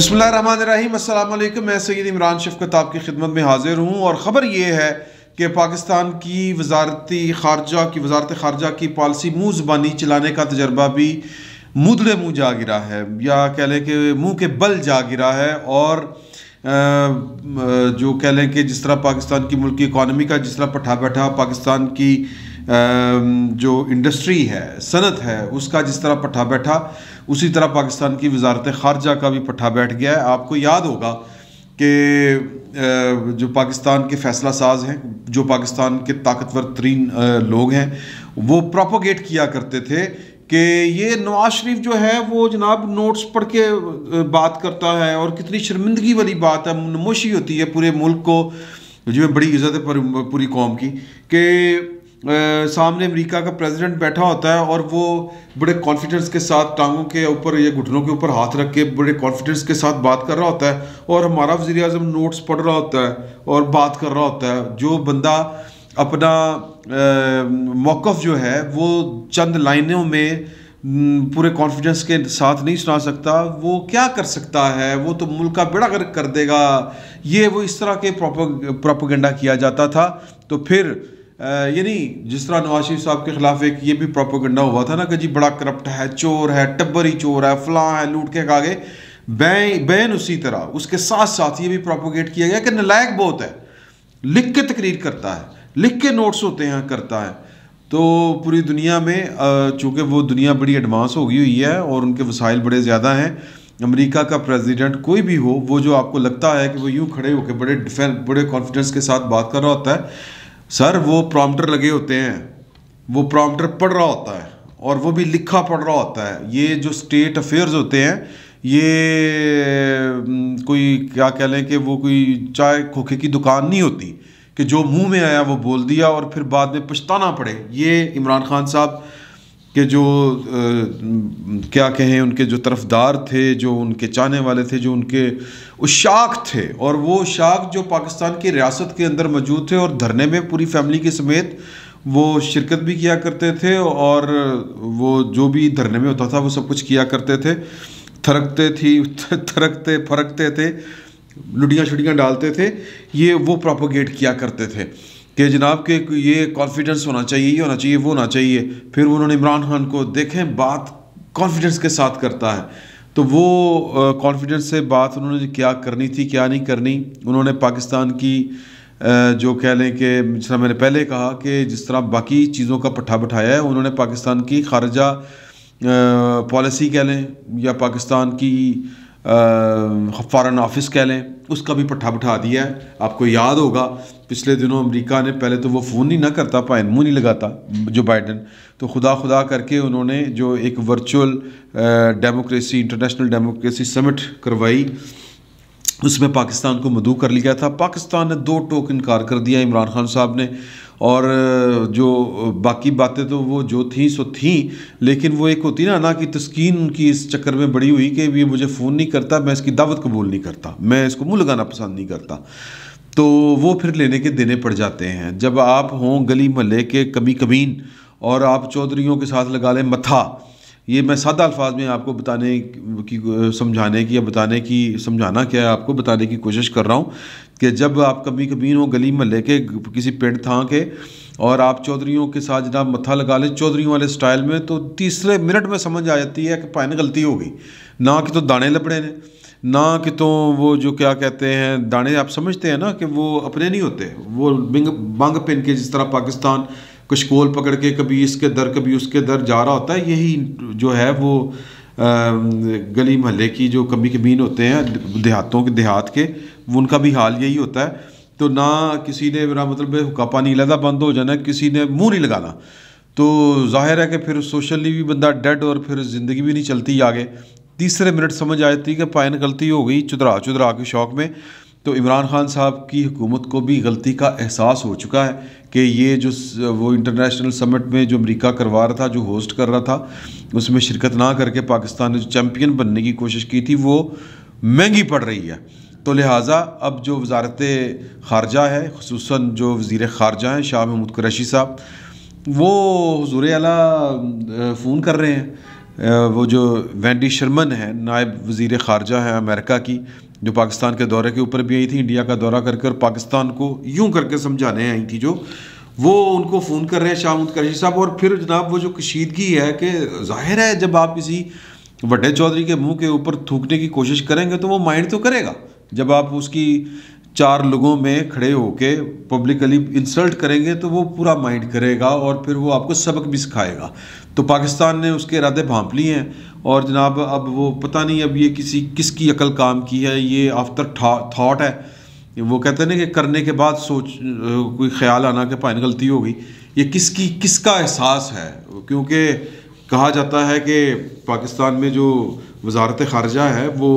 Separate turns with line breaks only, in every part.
अस्सलाम अल्लाम मैं सैद इमरान शफकत आपकी खिदमत में हाजिर हूँ और ख़बर यह है कि पाकिस्तान की वजारती खारजा की वजारत खारजा की पॉलिसी मुँह ज़बानी चलाने का तजर्बा भी मुदले मुँह जा गिरा है या कह लें कि मुँह के बल जा गिरा है और जो कह लें कि जिस तरह पाकिस्तान की मुल्क की इकानमी का जिस तरह पठा बैठा पाकिस्तान की जो इंडस्ट्री है सनत है उसका जिस तरह पट्ठा बैठा उसी तरह पाकिस्तान की वजारत खारजा का भी पट्ठा बैठ गया है आपको याद होगा कि जो पाकिस्तान के फैसला साज हैं जो पाकिस्तान के ताकतवर तरीन लोग हैं वो प्रोपोगेट किया करते थे कि ये नवाज शरीफ जो है वो जनाब नोट्स पढ़ के बात करता है और कितनी शर्मिंदगी वाली बात है नमोशी होती है पूरे मुल्क को जो बड़ी इज़्ज़त है पूरी कौम की कि सामने अमेरिका का प्रेसिडेंट बैठा होता है और वो बड़े कॉन्फिडेंस के साथ टांगों के ऊपर या घुटनों के ऊपर हाथ रख के बड़े कॉन्फिडेंस के साथ बात कर रहा होता है और हमारा वजी अजम नोट्स पढ़ रहा होता है और बात कर रहा होता है जो बंदा अपना मौक़ जो है वो चंद लाइनों में पूरे कॉन्फिडेंस के साथ नहीं सुना सकता वो क्या कर सकता है वो तो मुल्क का बेड़ा कर देगा ये वो इस तरह के प्रोपोगंडा किया जाता था तो फिर यानी जिस तरह नवाज शरीफ साहब के ख़िलाफ़ एक ये भी प्रोपोगंडा हुआ था ना कि जी बड़ा करप्ट है चोर है टब्बर ही चोर है फलां है लूट के आगे बैन बैन उसी तरह उसके साथ साथ ये भी प्रोपोगेट किया गया कि नलायक बहुत है लिख के तकरीर करता है लिख के नोट्स होते हैं करता है तो पूरी दुनिया में चूँकि वो दुनिया बड़ी एडवांस हो गई हुई है और उनके वसाइल बड़े ज़्यादा हैं अमेरिका का प्रेसिडेंट कोई भी हो वो जो आपको लगता है कि वो यूँ खड़े होकर बड़े डिफेंस बड़े कॉन्फिडेंस के साथ बात कर रहा होता है सर वो प्रॉम्प्टर लगे होते हैं वो प्रॉम्प्टर पढ़ रहा होता है और वो भी लिखा पढ़ रहा होता है ये जो स्टेट अफेयर्स होते हैं ये कोई क्या कह लें कि वो कोई चाय खोखे की दुकान नहीं होती कि जो मुंह में आया वो बोल दिया और फिर बाद में पछताना पड़े ये इमरान खान साहब के जो आ, क्या कहें उनके जो तरफदार थे जो उनके चाहने वाले थे जो उनके उशाक थे और वो शाख जो पाकिस्तान की रियासत के अंदर मौजूद थे और धरने में पूरी फैमिली के समेत वो शिरकत भी किया करते थे और वो जो भी धरने में होता था वो सब कुछ किया करते थे थरकते थी थरकते फरकते थे लुटियाँ छुटियाँ डालते थे ये वो प्रोपोगेट किया करते थे कि जनाब के ये कॉन्फिडेंस होना चाहिए ये होना चाहिए वो होना चाहिए फिर उन्होंने इमरान खान को देखें बात कॉन्फिडेंस के साथ करता है तो वो कॉन्फिडेंस से बात उन्होंने क्या करनी थी क्या नहीं करनी उन्होंने पाकिस्तान की जो कह लें कि जिस तरह मैंने पहले कहा कि जिस तरह बाकी चीज़ों का पट्ठा बैठाया है उन्होंने पाकिस्तान की खारजा पॉलिसी कह लें या पाकिस्तान की फॉरेन ऑफिस कह लें उसका भी पट्ठा बिठा दिया है आपको याद होगा पिछले दिनों अमेरिका ने पहले तो वो फ़ोन ही ना करता पाए मुँह नहीं लगाता जो बाइडन तो खुदा खुदा करके उन्होंने जो एक virtual democracy international democracy summit करवाई उसमें पाकिस्तान को मदू कर लिया था पाकिस्तान ने दो टोक इनकार कर दिया इमरान खान साहब ने और जो बाकी बातें तो वो जो थी सो थी लेकिन वो एक होती ना ना कि तस्कीन उनकी इस चक्कर में बड़ी हुई कि ये मुझे फ़ोन नहीं करता मैं इसकी दावत कबूल नहीं करता मैं इसको मुँह लगाना पसंद नहीं करता तो वो फिर लेने के देने पड़ जाते हैं जब आप हों गली महल के कमी कमीन और आप चौधरीों के साथ लगा लें मथा ये मैं सादा अल्फाज में आपको बताने की समझाने की या बताने की समझाना क्या है आपको बताने की कोशिश कर रहा हूँ कि जब आप कभी कभी हो गली महल के किसी पेंट था के और आप चौधरीों के साथ जना मत्था लगा लें चौधरी वाले स्टाइल में तो तीसरे मिनट में समझ आ जाती है कि पानी गलती हो गई ना कि तो दाने लपड़े ने ना कि तो वो जो क्या कहते हैं दाने आप समझते हैं ना कि वो अपने नहीं होते वो बिंग बंग पिन के जिस तरह पाकिस्तान कुछ कोल पकड़ के कभी इसके दर कभी उसके दर जा रहा होता है यही जो है वो गली महल्ले की जो कमी कमीन होते हैं देहातों के देहात के उनका भी हाल यही होता है तो ना किसी ने मेरा मतलब हुक्का पानी लगा बंद हो जाना किसी ने मुंह नहीं लगाना तो जाहिर है कि फिर सोशली भी बंदा डेड और फिर ज़िंदगी भी नहीं चलती आगे तीसरे मिनट समझ आ जाती कि पायन गलती हो गई चुदरा चुदरा के शौक में तो इमरान खान साहब की हुकूमत को भी गलती का एहसास हो चुका है कि ये जो वो इंटरनेशनल समिट में जो अमेरिका करवा रहा था जो होस्ट कर रहा था उसमें शिरकत ना करके पाकिस्तान ने जो चैम्पियन बनने की कोशिश की थी वो महंगी पड़ रही है तो लिहाजा अब जो वजारत खारजा है खसूस जो वज़ी खारजा हैं शाह महमूद कुरैशी साहब वो हजूर अला फ़ोन कर रहे हैं वो जो वेंडी शर्मन है नायब वज़ी खारजा है अमेरिका की जो पाकिस्तान के दौरे के ऊपर भी आई थी इंडिया का दौरा करके और पाकिस्तान को यूं करके समझाने आई थी जो वो उनको फ़ोन कर रहे हैं शाह कशी साहब और फिर जनाब वो जो कशीदगी है कि जाहिर है जब आप किसी वड्डे चौधरी के मुंह के ऊपर थूकने की कोशिश करेंगे तो वो माइंड तो करेगा जब आप उसकी चार लोगों में खड़े होके पब्लिकली इंसल्ट करेंगे तो वो पूरा माइंड करेगा और फिर वो आपको सबक भी सिखाएगा तो पाकिस्तान ने उसके इरादे भांप लिए हैं और जनाब अब वो पता नहीं अब ये किसी किसकी अकल काम की है ये आफ्टर थाट है वो कहते हैं ना कि करने के बाद सोच कोई ख्याल आना कि पाइन गलती हो गई ये किसकी किसका एहसास है क्योंकि कहा जाता है कि पाकिस्तान में जो वजारत ख़ारजा है वो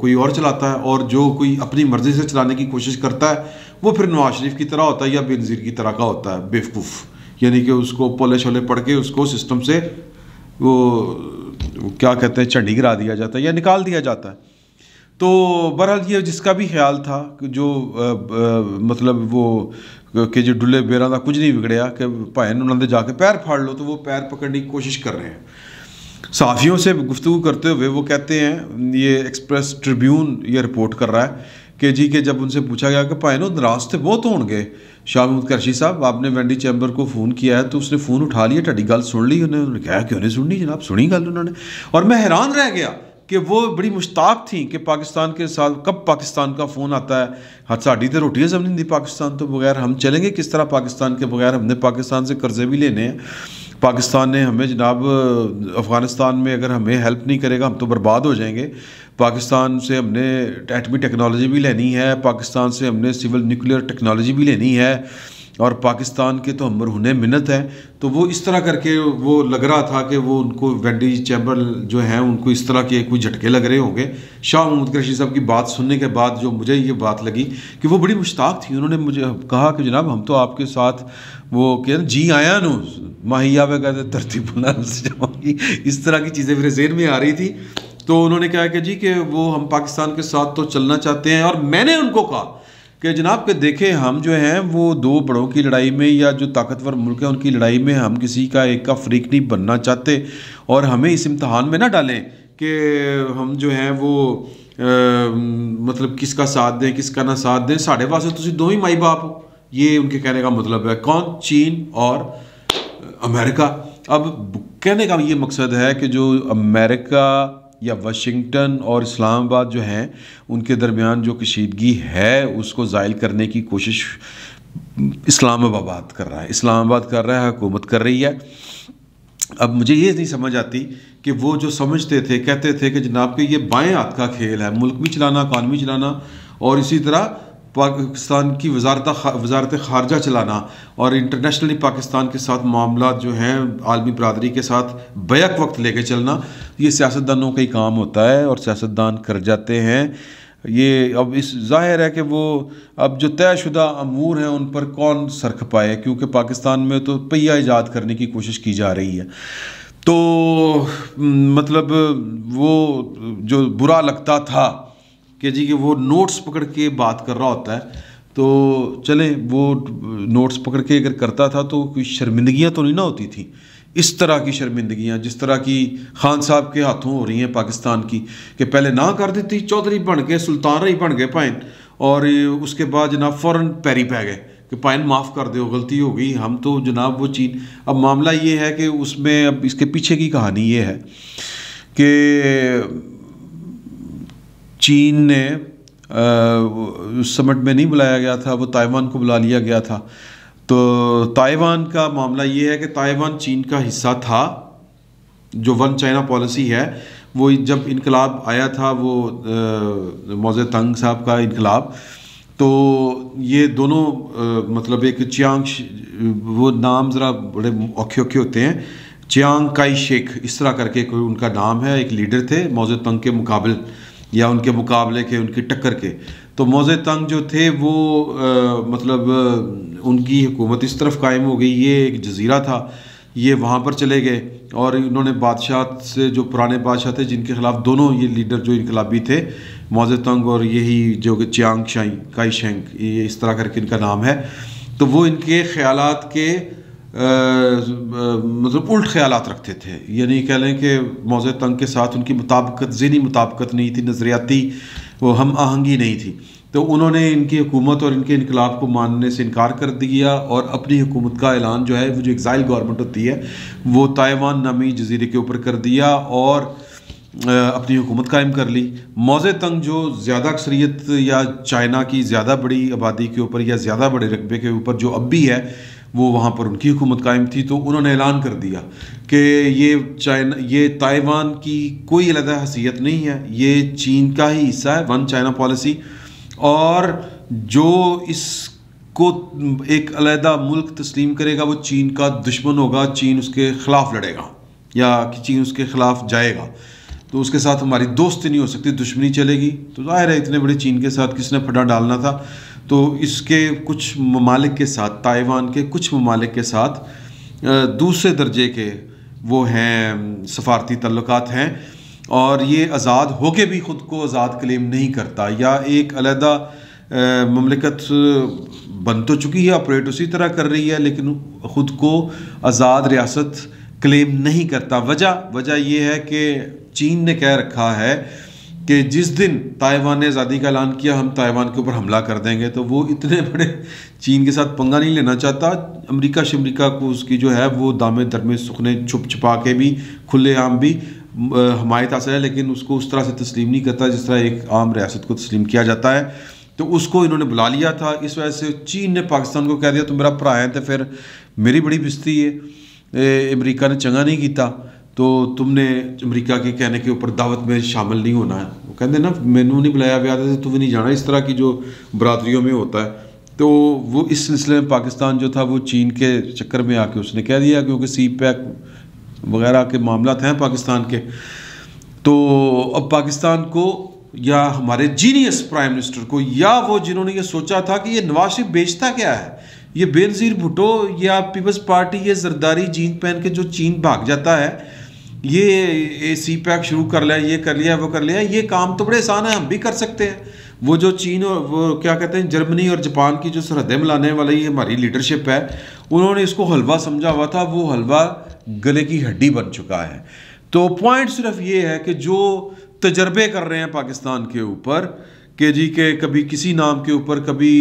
कोई और चलाता है और जो कोई अपनी मर्ज़ी से चलाने की कोशिश करता है वो फिर नवाज शरीफ की तरह होता है या बेनज़ीर की तरह का होता है बेवकूफ़ यानी कि उसको पोले शोले पढ़ के उसको सिस्टम से वो क्या कहते हैं झंडी गिरा दिया जाता है या निकाल दिया जाता है तो बहरहाल ये जिसका भी ख्याल था जो आ, आ, मतलब वो कि जो डुल्ले बेर का कुछ नहीं बिगड़िया कि भाई उन्होंने जाके पैर फाड़ लो तो वो पैर पकड़ने की कोशिश कर रहे हैं सहाफ़ियों से गुफ्तु करते हुए वो कहते हैं ये एक्सप्रेस ट्रिब्यून ये रिपोर्ट कर रहा है के जी के जब उनसे पूछा गया कि भाई नाराज तो बहुत होंगे शाह महमूद करशी साहब आपने वेंडी चैम्बर को फ़ोन किया है तो उसने फ़ोन उठा लिया ढाडी गल सुन ली उन्हें उन्होंने कहा क्यों नहीं सुननी जनाब सुनी गल उन्होंने और मैं हैरान रह गया कि वो बड़ी मुश्ताक थी कि पाकिस्तान के साथ कब पाकिस्तान का फ़ोन आता है हाँ साड़ी तो रोटियाँ जम नहीं दी पाकिस्तान तो बगैर हम चलेंगे किस तरह पाकिस्तान के बगैर हमने पाकिस्तान से कर्जे भी लेने हैं पाकिस्तान ने हमें जनाब अफ़गानिस्तान में अगर हमें हेल्प नहीं करेगा हम तो बर्बाद हो जाएंगे पाकिस्तान से हमने एटमी टेक्नोलॉजी भी लेनी है पाकिस्तान से हमने सिविल न्यूक्लियर टेक्नोलॉजी भी लेनी है और पाकिस्तान के तो हुने मिन्नत हैं तो वो इस तरह करके वो लग रहा था कि वो उनको वेंडी चैम्बर जो हैं उनको इस तरह के कोई झटके लग रहे होंगे शाह मोहम्मद कृषि साहब की बात सुनने के बाद जो मुझे ये बात लगी कि वो बड़ी मुश्ताक थी उन्होंने मुझे कहा कि जनाब हम तो आपके साथ वो कह जी आया नू माहिया वे कहते तरतीब सजाऊंगी इस तरह की चीज़ें मेरे जेन में आ रही थी तो उन्होंने कहा कि जी कि वो हम पाकिस्तान के साथ तो चलना चाहते हैं और मैंने उनको कहा कि जनाब के देखें हम जो हैं वो दो बड़ों की लड़ाई में या जो ताकतवर मुल्क हैं उनकी लड़ाई में हम किसी का एक का फ्रीक नहीं बनना चाहते और हमें इस इम्तहान में ना डालें कि हम जो हैं वो आ, मतलब किसका साथ दें किसका ना साथ दें साढ़े पास तुम तो दो ही माई बाप हो ये उनके कहने का मतलब है कौन चीन और अमेरिका अब कहने का ये मकसद है कि जो अमेरिका या वाशिंगटन और इस्लामाबाद जो हैं उनके दरमियान जो कशीदगी है उसको ज़ायल करने की कोशिश इस्लामाबाद कर रहा है इस्लामाबाद कर रहा है हुकूमत कर रही है अब मुझे ये नहीं समझ आती कि वो जो समझते थे कहते थे कि जनाब के ये बाएँ हाथ का खेल है मुल्क भी चलाना कानून भी चलाना और इसी तरह पाकिस्तान की वजारत वजारत खारजा चलाना और इंटरनेशनली पाकिस्तान के साथ मामला जो हैं आलमी बरदरी के साथ बैक वक्त ले कर चलना ये सियासतदानों का ही काम होता है और सियासतदान कर जाते हैं ये अब इस जाहिर है कि वो अब जो तयशुदा अमूर हैं उन पर कौन सरख पाए क्योंकि पाकिस्तान में तो पहिया ईजाद करने की कोशिश की जा रही है तो मतलब वो जो बुरा लगता था कि जी कि वो नोट्स पकड़ के बात कर रहा होता है तो चलें वो नोट्स पकड़ के अगर करता था तो कोई शर्मिंदगियाँ तो नहीं ना होती थी इस तरह की शर्मिंदगियाँ जिस तरह की खान साहब के हाथों हो रही हैं पाकिस्तान की कि पहले ना कर देती चौधरी बन गए सुल्तान ही बन गए पाइन और उसके बाद जनाब फ़ौर पैरी पै गए कि पाइन माफ़ कर दो गलती हो गई हम तो जनाब वो चीन अब मामला ये है कि उसमें अब इसके पीछे की कहानी ये है कि चीन ने उस समट में नहीं बुलाया गया था वो ताइवान को बुला लिया गया था तो ताइवान का मामला ये है कि ताइवान चीन का हिस्सा था जो वन चाइना पॉलिसी है वो जब इनकलाब आया था वो मौजे तंग साहब का इनकलाब तो ये दोनों आ, मतलब एक चियांग वो नाम ज़रा बड़े औखे औखे होते हैं चियांग काई शेख इस तरह करके कोई उनका नाम है एक लीडर थे मौजे तंग के मुकाबले या उनके मुकाबले के उनकी टक्कर के तो मौज़े तंग जो थे वो आ, मतलब उनकी हुकूमत इस तरफ कायम हो गई ये एक जजीरा था ये वहाँ पर चले गए और इन्होंने बादशाह से जो पुराने बादशाह थे जिनके ख़िलाफ़ दोनों ये लीडर जो इनकलाबी थे मोज़े तंग और यही जो कि चियांग शाई काई शेंग ये इस तरह करके इनका नाम है तो वो इनके ख्याल के मतलब उल्ट ख्याल रखते थे यानी कह लें कि मौज़ तंग के साथ उनकी मुताबकत जहनी मुताबकत नहीं थी नज़रियाती वो हम आहंगी नहीं थी तो उन्होंने इनकी हुकूमत और इनके इनकलाब को मानने से इनकार कर दिया और अपनी हुकूमत का ऐलान जो है वो जो एग्ज़ाइल गवर्नमेंट होती है वो ताइवान नामी जजीरे के ऊपर कर दिया और अपनी हुकूमत कायम कर ली मौज़ तंग जो ज़्यादा अक्सरियत या चाइना की ज़्यादा बड़ी आबादी के ऊपर या ज़्यादा बड़े रकबे के ऊपर जो अब भी है वो वहाँ पर उनकी हुकूमत कायम थी तो उन्होंने ऐलान कर दिया कि ये चाइना ये ताइवान की कोई अलहदा हसीियत नहीं है ये चीन का ही हिस्सा है वन चाइना पॉलिसी और जो इसको एक अलहदा मुल्क तस्लीम करेगा वो चीन का दुश्मन होगा चीन उसके ख़िलाफ़ लड़ेगा या कि चीन उसके ख़िलाफ़ जाएगा तो उसके साथ हमारी दोस्ती नहीं हो सकती दुश्मनी चलेगी तो ज़ाहिर है इतने बड़े चीन के साथ किसने फटा डालना था तो इसके कुछ ममालिक के साथ ताइवान के कुछ ममालिक के साथ दूसरे दर्जे के वो हैं सफारती तल्लक हैं और ये आज़ाद होके भी ख़ुद को आज़ाद क्लेम नहीं करता या एक अलहदा ममलिकत बन तो चुकी है ऑपरेट उसी तरह कर रही है लेकिन ख़ुद को आज़ाद रियासत क्लेम नहीं करता वजह वजह यह है कि चीन ने कह रखा है कि जिस दिन ताइवान ने आज़ादी का ऐलान किया हम ताइवान के ऊपर हमला कर देंगे तो वो इतने बड़े चीन के साथ पंगा नहीं लेना चाहता अमेरिका शमरीका को उसकी जो है वो दामे दरमे सुखने छुप छुपा के भी खुले आम भी हमायत हासिल है लेकिन उसको उस तरह से तस्लीम नहीं करता जिस तरह एक आम रियासत को तस्लीम किया जाता है तो उसको इन्होंने बुला लिया था इस वजह से चीन ने पाकिस्तान को कह दिया तो मेरा भरा है तो फिर मेरी बड़ी बिस्ती है अमरीका ने चंगा नहीं किया तो तुमने अमरीका के कहने के ऊपर दावत में शामिल नहीं होना है वो कहते ना मैनू नहीं बुलाया गया था तुम्हें नहीं जाना इस तरह की जो बरादरी में होता है तो वो इस सिलसिले में पाकिस्तान जो था वो चीन के चक्कर में आके उसने कह दिया क्योंकि सी पैक वगैरह के मामला हैं पाकिस्तान के तो अब पाकिस्तान को या हमारे जीनियस प्राइम मिनिस्टर को या वो जिन्होंने ये सोचा था कि ये नवाज शरीफ बेचता क्या है ये बेनज़ीर भुटो या पीपल्स पार्टी ये जरदारी जीन पहन के जो चीन भाग जाता है ये सी पैक शुरू कर लिया ये कर लिया वो कर लिया ये काम तो बड़े आसान है हम भी कर सकते हैं वो जो चीन और वो क्या कहते हैं जर्मनी और जापान की जो सरहदें मिलाने वाली हमारी लीडरशिप है उन्होंने इसको हलवा समझा हुआ था वो हलवा गले की हड्डी बन चुका है तो पॉइंट सिर्फ ये है कि जो तजर्बे कर रहे हैं पाकिस्तान के ऊपर कि जी के कभी किसी नाम के ऊपर कभी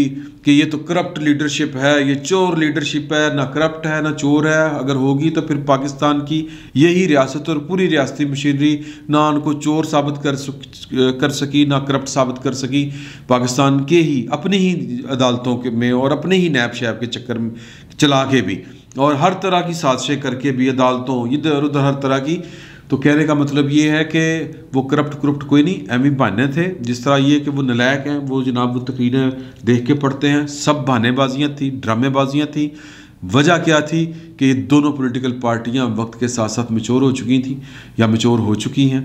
कि ये तो करप्ट लीडरशिप है ये चोर लीडरशिप है ना करप्ट है ना चोर है अगर होगी तो फिर पाकिस्तान की यही रियासत और पूरी रियासती मशीनरी ना उनको चोर साबित कर कर सकी ना करप्ट साबित कर सकी पाकिस्तान के ही अपने ही अदालतों के में और अपने ही नैब शैब के चक्कर में चला के भी और हर तरह की साजिशें करके भी अदालतों इधर उधर हर तरह की तो कहने का मतलब ये है कि वो करप्ट करप्ट कोई नहीं एम बहाने थे जिस तरह ये कि वो नलायक हैं वो जनाब वो तकरीरें देख के पढ़ते हैं सब बहानेबाजियाँ थी ड्रामेबाजियाँ थी वजह क्या थी कि ये दोनों पॉलिटिकल पार्टियां वक्त के साथ साथ मचोर हो चुकी थी या मचोर हो चुकी हैं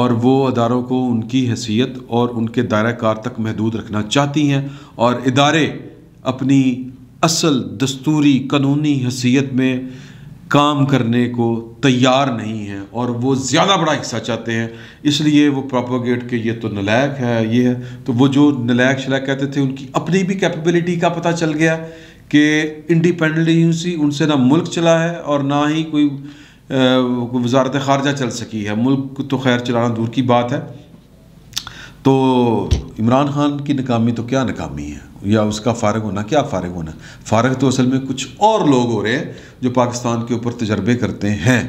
और वो अदारों को उनकी हैसियत और उनके दायरा कार तक महदूद रखना चाहती हैं और इदारे अपनी असल दस्तूरी कानूनी हैसियत में काम करने को तैयार नहीं है और वो ज़्यादा बड़ा हिस्सा चाहते हैं इसलिए वो प्रोपोगेट के ये तो नलायक है ये है तो वो जो नलायक शलायक कहते थे उनकी अपनी भी कैपेबिलिटी का पता चल गया कि इंडिपेंडेंसी उनसे ना मुल्क चला है और ना ही कोई वजारत खारजा चल सकी है मुल्क तो खैर चलाना दूर की बात है तो इमरान खान की नाकामी तो क्या नाकामी है या उसका फारग होना क्या फारग होना फारग तो असल में कुछ और लोग हो रहे हैं जो पाकिस्तान के ऊपर तजर्बे करते हैं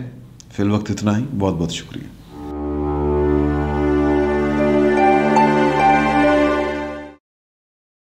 फिल वक्त इतना ही बहुत बहुत शुक्रिया